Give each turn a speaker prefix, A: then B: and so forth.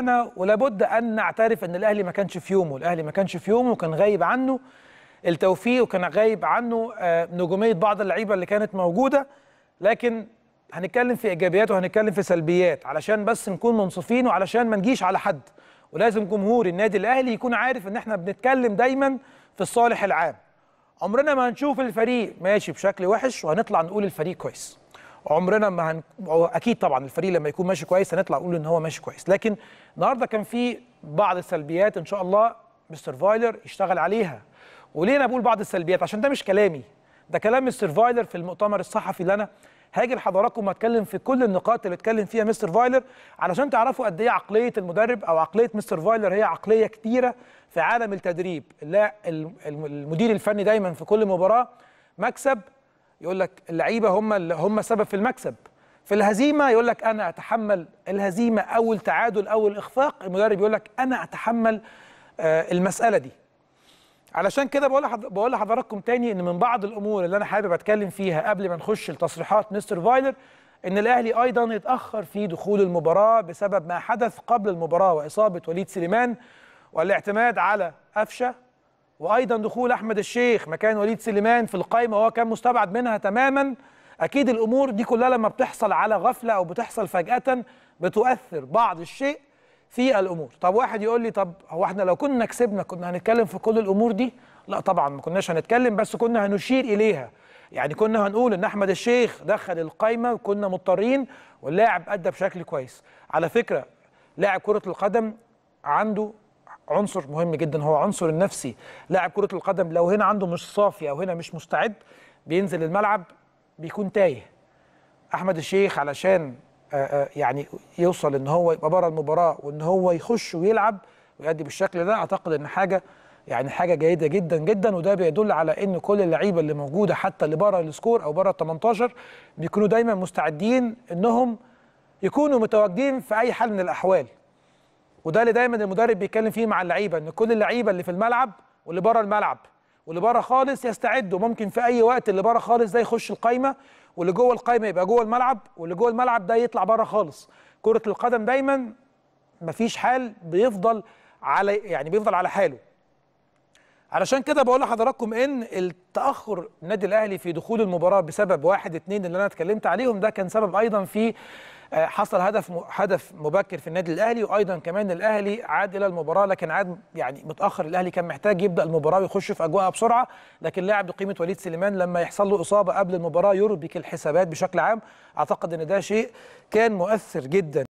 A: أنا ولابد أن نعترف أن الأهلي ما كانش في يومه الأهلي ما كانش في يومه وكان غايب عنه التوفيق وكان غايب عنه آه، نجومية بعض اللعيبة اللي كانت موجودة لكن هنتكلم في إيجابيات وهنتكلم في سلبيات علشان بس نكون منصفين وعلشان ما نجيش على حد ولازم جمهور النادي الأهلي يكون عارف أن احنا بنتكلم دايما في الصالح العام عمرنا ما هنشوف الفريق ماشي بشكل وحش وهنطلع نقول الفريق كويس عمرنا ما هن... اكيد طبعا الفريق لما يكون ماشي كويس هنطلع نقول ان هو ماشي كويس لكن النهارده كان في بعض السلبيات ان شاء الله مستر فايلر يشتغل عليها وليه انا بقول بعض السلبيات عشان ده مش كلامي ده كلام مستر فايلر في المؤتمر الصحفي اللي انا هاجي لحضراتكم واتكلم في كل النقاط اللي اتكلم فيها مستر فايلر علشان تعرفوا قد ايه عقليه المدرب او عقليه مستر فايلر هي عقليه كتيره في عالم التدريب لا المدير الفني دايما في كل مباراه مكسب يقول لك اللعيبه هم هم سبب في المكسب في الهزيمه يقول لك انا اتحمل الهزيمه او التعادل او الاخفاق المدرب يقول لك انا اتحمل آه، المساله دي علشان كده بقول بقول لحضراتكم تاني ان من بعض الامور اللي انا حابب اتكلم فيها قبل ما نخش لتصريحات مستر فايلر ان الاهلي ايضا اتاخر في دخول المباراه بسبب ما حدث قبل المباراه واصابه وليد سليمان والاعتماد على قفشه وايضا دخول احمد الشيخ مكان وليد سليمان في القائمه وهو كان مستبعد منها تماما اكيد الامور دي كلها لما بتحصل على غفله او بتحصل فجاه بتؤثر بعض الشيء في الامور طب واحد يقول لي طب هو احنا لو كنا كسبنا كنا هنتكلم في كل الامور دي لا طبعا ما كناش هنتكلم بس كنا هنشير اليها يعني كنا هنقول ان احمد الشيخ دخل القايمه وكنا مضطرين واللاعب ادى بشكل كويس على فكره لاعب كره القدم عنده عنصر مهم جدا هو عنصر النفسي لاعب كره القدم لو هنا عنده مش صافي او هنا مش مستعد بينزل الملعب بيكون تايه احمد الشيخ علشان آه، آه، يعني يوصل ان هو يبقى بره المباراه وان هو يخش ويلعب ويأدي بالشكل ده اعتقد ان حاجه يعني حاجه جيده جدا جدا وده بيدل على ان كل اللعيبه اللي موجوده حتى اللي بره السكور او بره ال 18 بيكونوا دايما مستعدين انهم يكونوا متواجدين في اي حال من الاحوال وده اللي دايما المدرب بيتكلم فيه مع اللعيبه ان كل اللعيبه اللي في الملعب واللي بره الملعب واللي بره خالص يستعدوا ممكن في اي وقت اللي بره خالص ده يخش القايمه واللي جوه القايمه يبقى جوه الملعب واللي جوه الملعب ده يطلع بره خالص كره القدم دايما مفيش حال بيفضل على يعني بيفضل على حاله علشان كده بقول لحضراتكم ان التاخر النادي الاهلي في دخول المباراه بسبب واحد اتنين اللي انا اتكلمت عليهم ده كان سبب ايضا في آه، حصل هدف هدف مبكر في النادي الاهلي وايضا كمان الاهلي عاد الى المباراه لكن عاد يعني متاخر الاهلي كان محتاج يبدا المباراه ويخش في اجواءها بسرعه لكن لاعب بقيمه وليد سليمان لما يحصل له اصابه قبل المباراه يربك الحسابات بشكل عام اعتقد ان ده شيء كان مؤثر جدا